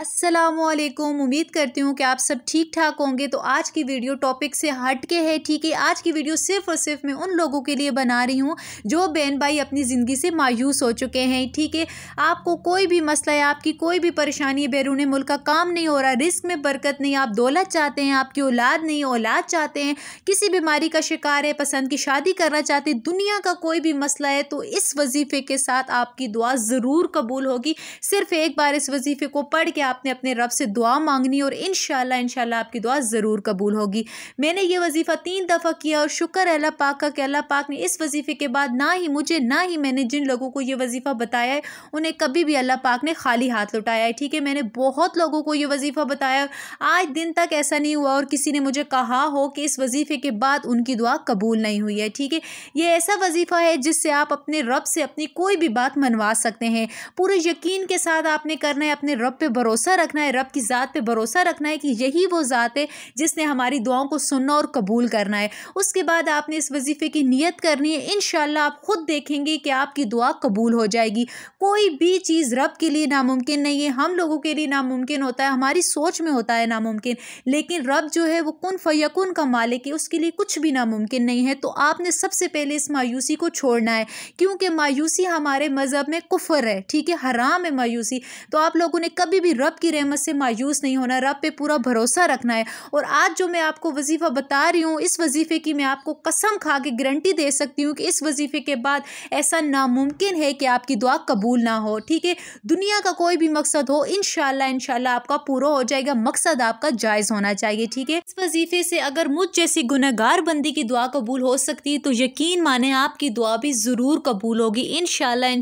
असलम उम्मीद करती हूँ कि आप सब ठीक ठाक होंगे तो आज की वीडियो टॉपिक से हट के है ठीक है आज की वीडियो सिर्फ और सिर्फ मैं उन लोगों के लिए बना रही हूँ जो बहन भाई अपनी ज़िंदगी से मायूस हो चुके हैं ठीक है आपको कोई भी मसला है आपकी कोई भी परेशानी है बैरून मुल्क का काम नहीं हो रहा रिस्क में बरकत नहीं आप दौलत चाहते हैं आपकी औलाद नहीं औलाद चाहते हैं किसी बीमारी का शिकार है पसंद की शादी करना चाहते हैं दुनिया का कोई भी मसला है तो इस वजीफ़े के साथ आपकी दुआ ज़रूर कबूल होगी सिर्फ़ एक बार इस वजीफ़े को पढ़ के आपने अपने रब से दुआ मांगनी और इन इन आपकी दुआ ज़रूर कबूल होगी मैंने ये वजीफ़ा तीन दफ़ा किया और शुक्र अल्लाह पाक का कि अल्लाह पाक ने इस वजीफ़े के बाद ना ही मुझे ना ही मैंने जिन लोगों को ये वजीफ़ा बताया है उन्हें कभी भी अल्लाह पाक ने खाली हाथ लौटाया है ठीक है मैंने बहुत लोगों को ये वजीफ़ा बताया आज दिन तक ऐसा नहीं हुआ और किसी ने मुझे कहा हो कि इस वजीफ़े के बाद उनकी दुआ कबूल नहीं हुई है ठीक है ये ऐसा वजीफ़ा है जिससे आप अपने रब से अपनी कोई भी बात मनवा सकते हैं पूरे यकीन के साथ आपने करना है अपने रब पर भरोसा भरोसा रखना है रब की ज़ात पे भरोसा रखना है कि यही वो ज़ात है जिसने हमारी दुआओं को सुनना और कबूल करना है उसके बाद आपने इस वजीफ़े की नीयत करनी है इन आप ख़ुद देखेंगे कि आपकी दुआ कबूल हो जाएगी कोई भी चीज़ रब के लिए नामुमकिन नहीं है हम लोगों के लिए नामुमकिन होता है हमारी सोच में होता है नामुमकिन लेकिन रब जो है वो कन फ़यकुन का मालिक है उसके लिए कुछ भी नामुमकिन नहीं है तो आपने सबसे पहले इस मायूसी को छोड़ना है क्योंकि मायूसी हमारे मज़हब में कुफर है ठीक है हराम है मायूसी तो आप लोगों ने कभी भी रब की रहमत से मायूस नहीं होना रब पे पूरा भरोसा रखना है और आज जो मैं आपको वजीफ़ा बता रही हूँ इस वजीफ़े की मैं आपको कसम खा के गारंटी दे सकती हूँ कि इस वजीफ़े के बाद ऐसा नामुमकिन है कि आपकी दुआ कबूल ना हो ठीक है दुनिया का कोई भी मकसद हो इन शाला आपका पूरा हो जाएगा मकसद आपका जायज़ होना चाहिए ठीक है इस वजीफ़े से अगर मुझ जैसी गुनागार बंदी की दुआ कबूल हो सकती है तो यकीन माने आपकी दुआ भी ज़रूर कबूल होगी इन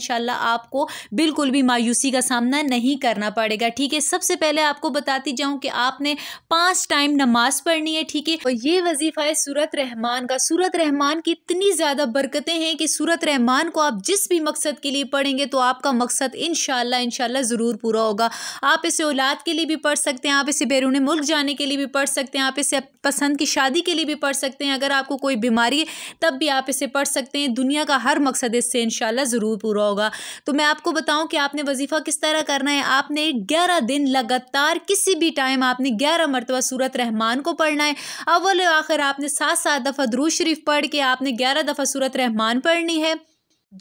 शाला आपको बिल्कुल भी मायूसी का सामना नहीं करना पड़ेगा ठीक है ठीक है सबसे पहले आपको बताती जाऊं कि आपने पांच टाइम नमाज पढ़नी है ठीक है और ये वजीफ़ा है सूरत रहमान का सूरत रहमान की इतनी ज़्यादा बरकतें हैं कि सूरत रहमान को आप जिस भी मकसद के लिए पढ़ेंगे तो आपका मकसद इन शाला ज़रूर पूरा होगा आप इसे औलाद के लिए भी पढ़ सकते हैं आप इसे बैरून मुल्क जाने के लिए भी पढ़ सकते हैं आप इसे पसंद की शादी के लिए भी पढ़ सकते हैं अगर आपको कोई बीमारी है तब भी आप इसे पढ़ सकते हैं दुनिया का हर मकसद इससे इन ज़रूर पूरा होगा तो मैं आपको बताऊं कि आपने वजीफ़ा किस तरह करना है आपने ग्यारह दिन लगातार किसी भी टाइम आपने ग्यारह मरतबा सूरत रहमान को पढ़ना है अवल आखिर आपने सात सात दफ़ा दरू शरीफ पढ़ के आपने ग्यारह दफ़ा सूरत रहमान पढ़नी है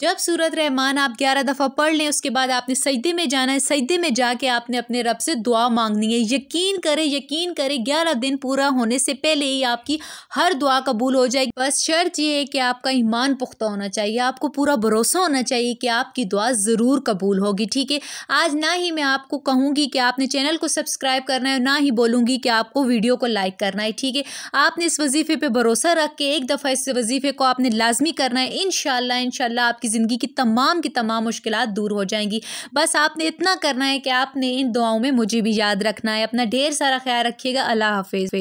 जब सूरत रहमान आप ग्यारह दफ़ा पढ़ लें उसके बाद आपने सईदे में जाना है सईदे में जाके आपने अपने रब से दुआ मांगनी है यकीन करें यकीन करें ग्यारह दिन पूरा होने से पहले ही आपकी हर दुआ कबूल हो जाएगी बस शर्त ये है कि आपका ईमान पुख्ता होना चाहिए आपको पूरा भरोसा होना चाहिए कि आपकी दुआ ज़रूर कबूल होगी ठीक है आज ना ही मैं आपको कहूँगी कि आपने चैनल को सब्सक्राइब करना है ना ही बोलूँगी कि आपको वीडियो को लाइक करना है ठीक है आपने इस वजीफ़े पर भरोसा रख के एक दफ़ा इस वजीफ़े को आपने लाजमी करना है इन शाला इन आपकी ज़िंदगी की तमाम की तमाम मुश्किल दूर हो जाएंगी बस आपने इतना करना है कि आपने इन दुआओं में मुझे भी याद रखना है अपना ढेर सारा ख्याल रखिएगा अल्लाह हाफिज़